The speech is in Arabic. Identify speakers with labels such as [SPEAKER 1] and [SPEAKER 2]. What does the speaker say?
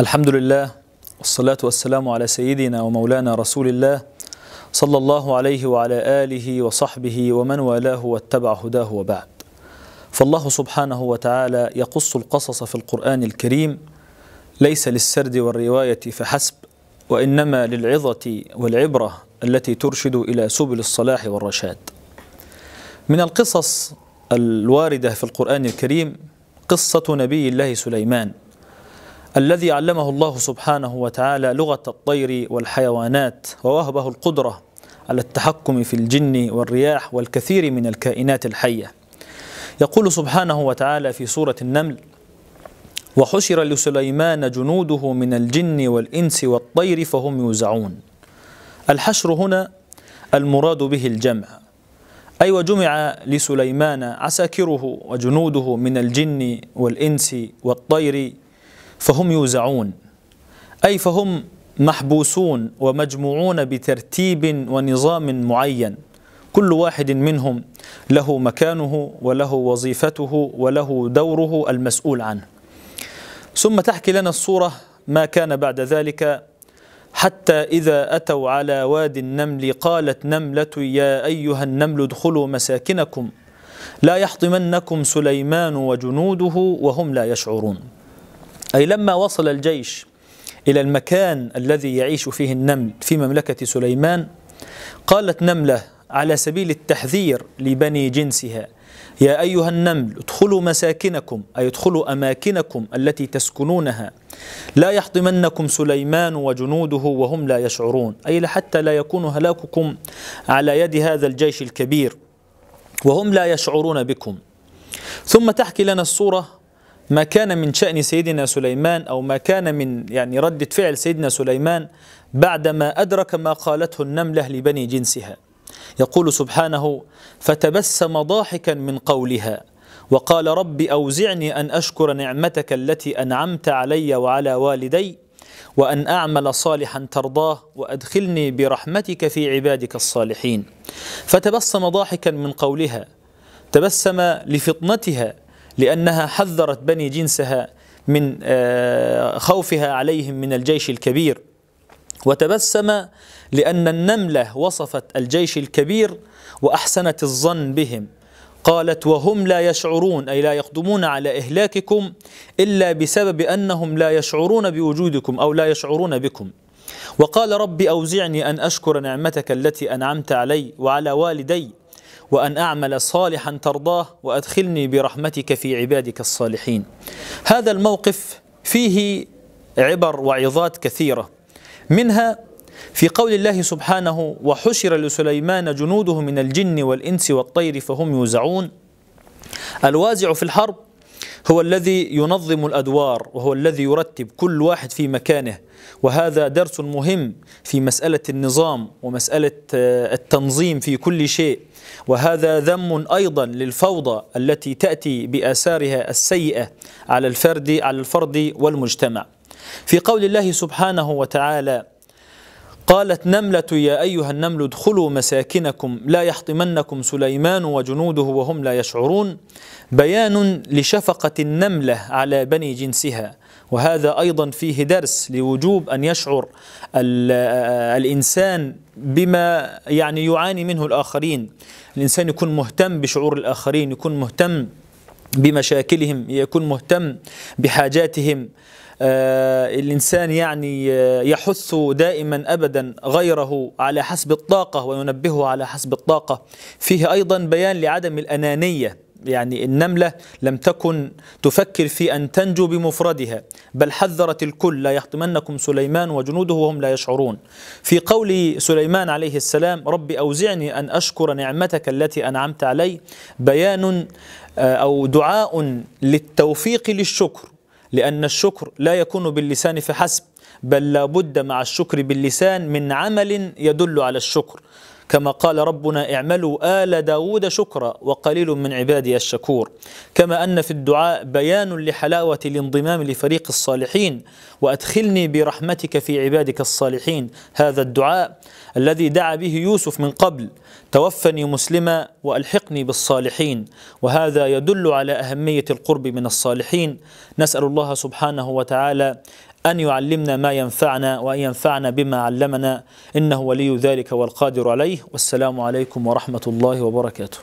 [SPEAKER 1] الحمد لله والصلاة والسلام على سيدنا ومولانا رسول الله صلى الله عليه وعلى آله وصحبه ومن والاه واتبع هداه وبعد فالله سبحانه وتعالى يقص القصص في القرآن الكريم ليس للسرد والرواية فحسب وإنما للعظة والعبرة التي ترشد إلى سبل الصلاح والرشاد من القصص الواردة في القرآن الكريم قصة نبي الله سليمان الذي علمه الله سبحانه وتعالى لغة الطير والحيوانات ووهبه القدرة على التحكم في الجن والرياح والكثير من الكائنات الحية يقول سبحانه وتعالى في سورة النمل وحشر لسليمان جنوده من الجن والإنس والطير فهم يوزعون الحشر هنا المراد به الجمع أي أيوة وجمع لسليمان عساكره وجنوده من الجن والإنس والطير فهم يوزعون أي فهم محبوسون ومجموعون بترتيب ونظام معين كل واحد منهم له مكانه وله وظيفته وله دوره المسؤول عنه ثم تحكي لنا الصورة ما كان بعد ذلك حتى إذا أتوا على واد النمل قالت نملة يا أيها النمل ادخلوا مساكنكم لا يحطمنكم سليمان وجنوده وهم لا يشعرون أي لما وصل الجيش إلى المكان الذي يعيش فيه النمل في مملكة سليمان قالت نملة على سبيل التحذير لبني جنسها يا أيها النمل ادخلوا مساكنكم أي ادخلوا أماكنكم التي تسكنونها لا يحطمنكم سليمان وجنوده وهم لا يشعرون أي حتى لا يكون هلاككم على يد هذا الجيش الكبير وهم لا يشعرون بكم ثم تحكي لنا الصورة ما كان من شأن سيدنا سليمان أو ما كان من يعني ردة فعل سيدنا سليمان بعدما أدرك ما قالته النملة لبني جنسها يقول سبحانه فتبسم ضاحكا من قولها وقال رب أوزعني أن أشكر نعمتك التي أنعمت علي وعلى والدي وأن أعمل صالحا ترضاه وأدخلني برحمتك في عبادك الصالحين فتبسم ضاحكا من قولها تبسم لفطنتها لأنها حذرت بني جنسها من آه، خوفها عليهم من الجيش الكبير وتبسم لأن النملة وصفت الجيش الكبير وأحسنت الظن بهم قالت وهم لا يشعرون أي لا يقدمون على إهلاككم إلا بسبب أنهم لا يشعرون بوجودكم أو لا يشعرون بكم وقال رب أوزعني أن أشكر نعمتك التي أنعمت علي وعلى والدي وأن أعمل صالحا ترضاه وأدخلني برحمتك في عبادك الصالحين هذا الموقف فيه عبر وعظات كثيرة منها في قول الله سبحانه وحشر لسليمان جنوده من الجن والإنس والطير فهم يوزعون الوازع في الحرب هو الذي ينظم الأدوار وهو الذي يرتب كل واحد في مكانه وهذا درس مهم في مسألة النظام ومسألة آه، التنظيم في كل شيء وهذا ذم أيضا للفوضى التي تأتي بآثارها السيئة على الفرد على الفرد والمجتمع في قول الله سبحانه وتعالى قالت نملة يا أيها النمل ادخلوا مساكنكم لا يحطمنكم سليمان وجنوده وهم لا يشعرون بيان لشفقة النملة على بني جنسها وهذا أيضا فيه درس لوجوب أن يشعر الإنسان بما يعني يعاني منه الآخرين الإنسان يكون مهتم بشعور الآخرين يكون مهتم بمشاكلهم يكون مهتم بحاجاتهم آه، الإنسان يعني آه، يحث دائما أبدا غيره على حسب الطاقة وينبهه على حسب الطاقة فيه أيضا بيان لعدم الأنانية يعني النملة لم تكن تفكر في أن تنجو بمفردها بل حذرت الكل لا يحطمنكم سليمان وجنوده وهم لا يشعرون في قول سليمان عليه السلام رب أوزعني أن أشكر نعمتك التي أنعمت علي بيان آه، أو دعاء للتوفيق للشكر لأن الشكر لا يكون باللسان فحسب بل لا بد مع الشكر باللسان من عمل يدل على الشكر كما قال ربنا اعملوا آل داود شكرا وقليل من عبادي الشكور كما أن في الدعاء بيان لحلاوة الانضمام لفريق الصالحين وأدخلني برحمتك في عبادك الصالحين هذا الدعاء الذي دعا به يوسف من قبل توفني مسلما وألحقني بالصالحين وهذا يدل على أهمية القرب من الصالحين نسأل الله سبحانه وتعالى أن يعلمنا ما ينفعنا وأن ينفعنا بما علمنا إنه ولي ذلك والقادر عليه والسلام عليكم ورحمة الله وبركاته